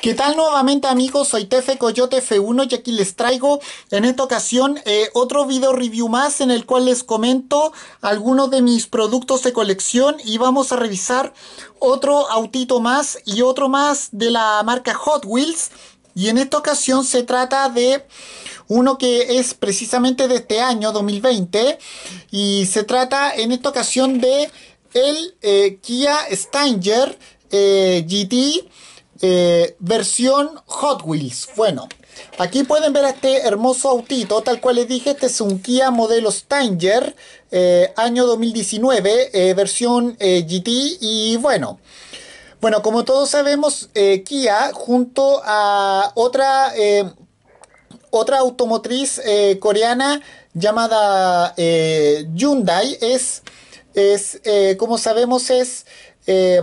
¿Qué tal nuevamente amigos? Soy Tefe Coyote F1 y aquí les traigo en esta ocasión eh, otro video review más en el cual les comento algunos de mis productos de colección y vamos a revisar otro autito más y otro más de la marca Hot Wheels y en esta ocasión se trata de uno que es precisamente de este año 2020 y se trata en esta ocasión de el eh, Kia Stinger eh, GT eh, versión Hot Wheels. Bueno, aquí pueden ver este hermoso autito, tal cual les dije, este es un Kia modelo Stanger, eh, año 2019, eh, versión GT y bueno. Bueno, como todos sabemos, Kia junto a otra, otra automotriz coreana llamada Hyundai es es, eh, como sabemos, es, eh,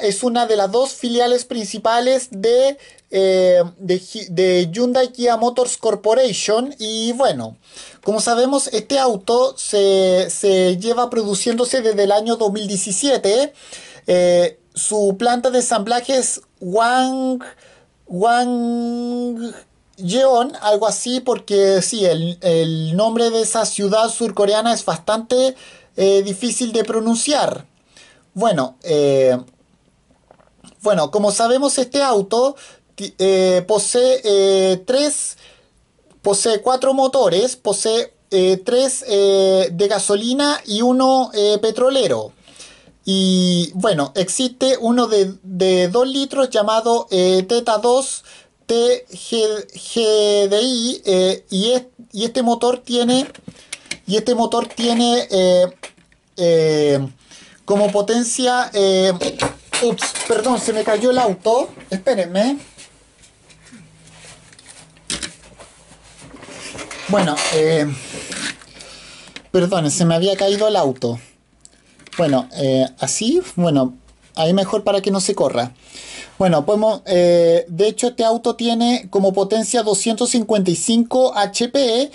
es una de las dos filiales principales de, eh, de, de, Hyundai Kia Motors Corporation. Y bueno, como sabemos, este auto se, lleva produciéndose desde el año 2017. su planta de ensamblaje es Wang... Wang Yeon, algo así, porque sí, el, el nombre de esa ciudad surcoreana es bastante eh, difícil de pronunciar. Bueno, eh, bueno, como sabemos este auto eh, posee tres, posee cuatro motores, posee tres de gasolina y uno petrolero. Y bueno, existe uno de 2 litros llamado Teta 2 TGDI y, y este motor tiene y este motor tiene eh, como potencia... Eh, perdón, se me cayó el auto. Espérenme. Bueno, eh, perdón, se me había caído el auto. Bueno, así, bueno, ahí mejor para que no se corra. Bueno, podemos, de hecho este auto tiene como potencia 255 HP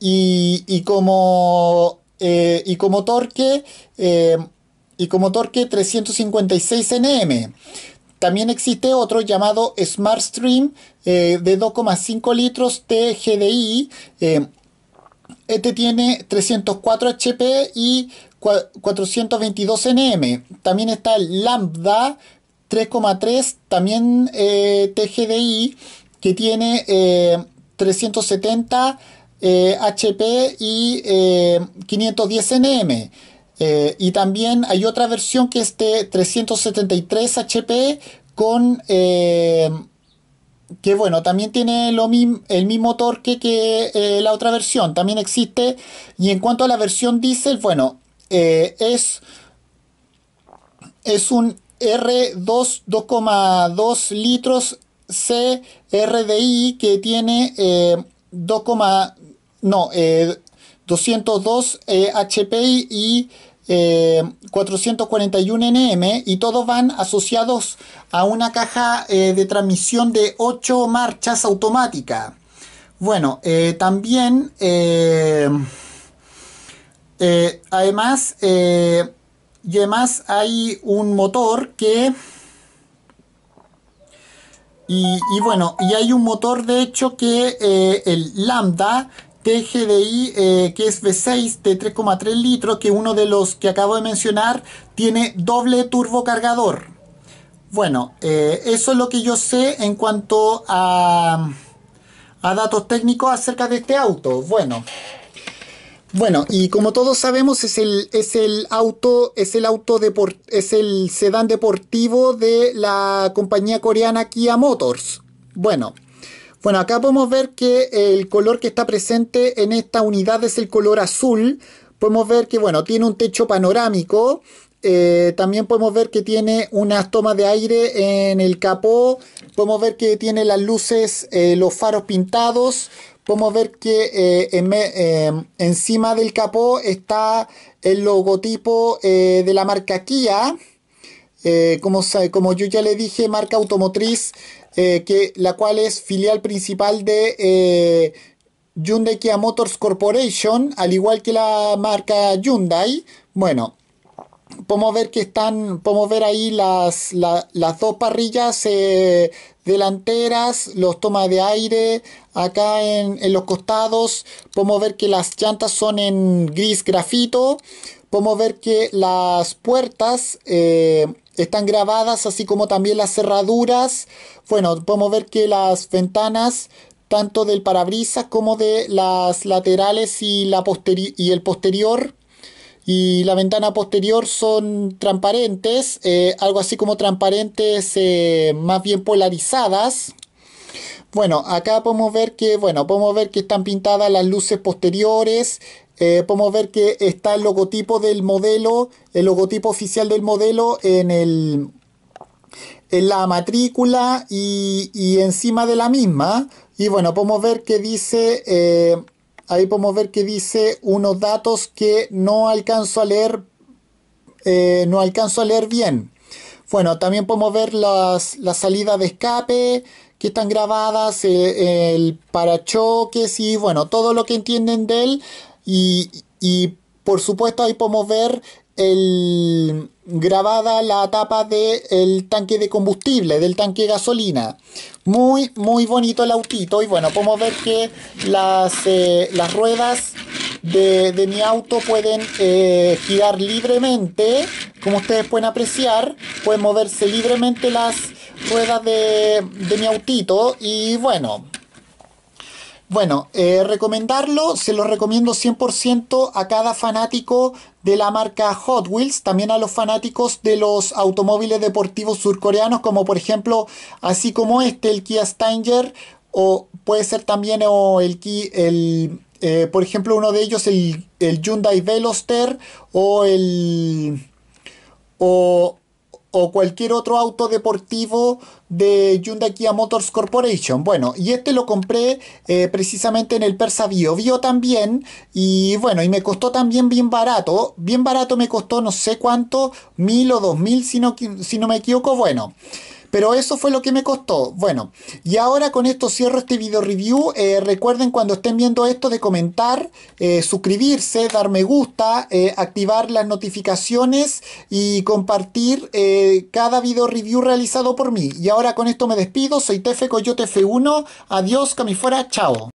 y, y, como eh, y como torque eh, y como torque 356 nm. También existe otro llamado Smart Stream eh, de 2,5 litros TGDI. este tiene 304 HP y 422 nm. También está el Lambda 3,3, también TGDI, que tiene 370 HP eh, y 510NM. Eh, eh, y también hay otra versión que es de 373 HP con... que bueno, también tiene lo mismo el mismo torque que la otra versión, también existe. Y en cuanto a la versión diésel, bueno, es, es un R2 2,2 litros CRDI que tiene 2,2 no, 202 eh, eh, HP y 441 eh, NM y todos van asociados a una caja de transmisión de 8 marchas automática. Bueno, también, además, y además hay un motor que... Y, bueno, y hay un motor de hecho que el lambda TGDI eh, que es V6 de 3,3 litros, que uno de los que acabo de mencionar tiene doble turbocargador. Bueno, eh, eso es lo que yo sé en cuanto a, a datos técnicos acerca de este auto. Bueno, bueno, y como todos sabemos, es el, es el auto, es el auto es el sedán deportivo de la compañía coreana Kia Motors. Bueno, bueno, acá podemos ver que el color que está presente en esta unidad es el color azul. Podemos ver que, bueno, tiene un techo panorámico. Eh, también podemos ver que tiene unas tomas de aire en el capó. Podemos ver que tiene las luces, eh, los faros pintados. Podemos ver que eh, encima del capó está el logotipo de la marca Kia. Eh, como, como yo ya le dije, marca automotriz, eh, que, la cual es filial principal de eh, Hyundai Kia Motors Corporation, al igual que la marca Hyundai. Bueno, podemos ver que están, podemos ver ahí las, las dos parrillas delanteras, los tomas de aire, acá en, los costados, podemos ver que las llantas son en gris grafito, podemos ver que las puertas están grabadas, así como también las cerraduras. Bueno, podemos ver que las ventanas, tanto del parabrisas como de las laterales y, la y el posterior, y la ventana posterior son transparentes, eh, algo así como transparentes eh, más bien polarizadas. Bueno, acá podemos ver que, bueno, podemos ver que están pintadas las luces posteriores, eh, podemos ver que está el logotipo del modelo, el logotipo oficial del modelo en, en la matrícula y, encima de la misma. Y bueno, podemos ver que dice, eh, ahí podemos ver que dice unos datos que no alcanzo a leer, eh, no alcanzo a leer bien. Bueno, también podemos ver las, las salidas de escape que están grabadas, el, el parachoques y bueno, todo lo que entienden de él y, por supuesto ahí podemos ver el, grabada la tapa del tanque de combustible, del tanque de gasolina. Muy, muy bonito el autito. Y bueno, podemos ver que las, eh, las ruedas de, mi auto pueden eh, girar libremente. Como ustedes pueden apreciar, pueden moverse libremente las ruedas de, de mi autito. Y bueno, bueno, eh, recomendarlo, se lo recomiendo 100% a cada fanático de la marca Hot Wheels, también a los fanáticos de los automóviles deportivos surcoreanos, como por ejemplo, así como este, el Kia Stinger, o puede ser también o el, el eh, por ejemplo, uno de ellos, el, el Hyundai Veloster, o el o cualquier otro auto deportivo de Hyundai Kia Motors Corporation. Bueno, y este lo compré eh, precisamente en el Persa Bio Bio también. Y bueno, y me costó también bien barato. Bien barato me costó no sé cuánto, mil o dos mil si no, si no me equivoco. Bueno. Pero eso fue lo que me costó. Bueno, y ahora con esto cierro este video review. Eh, recuerden cuando estén viendo esto de comentar, eh, suscribirse, dar me gusta, eh, activar las notificaciones y compartir cada video review realizado por mí. Y ahora con esto me despido. Soy Tefe Coyote F1. Adiós, fuera, Chao.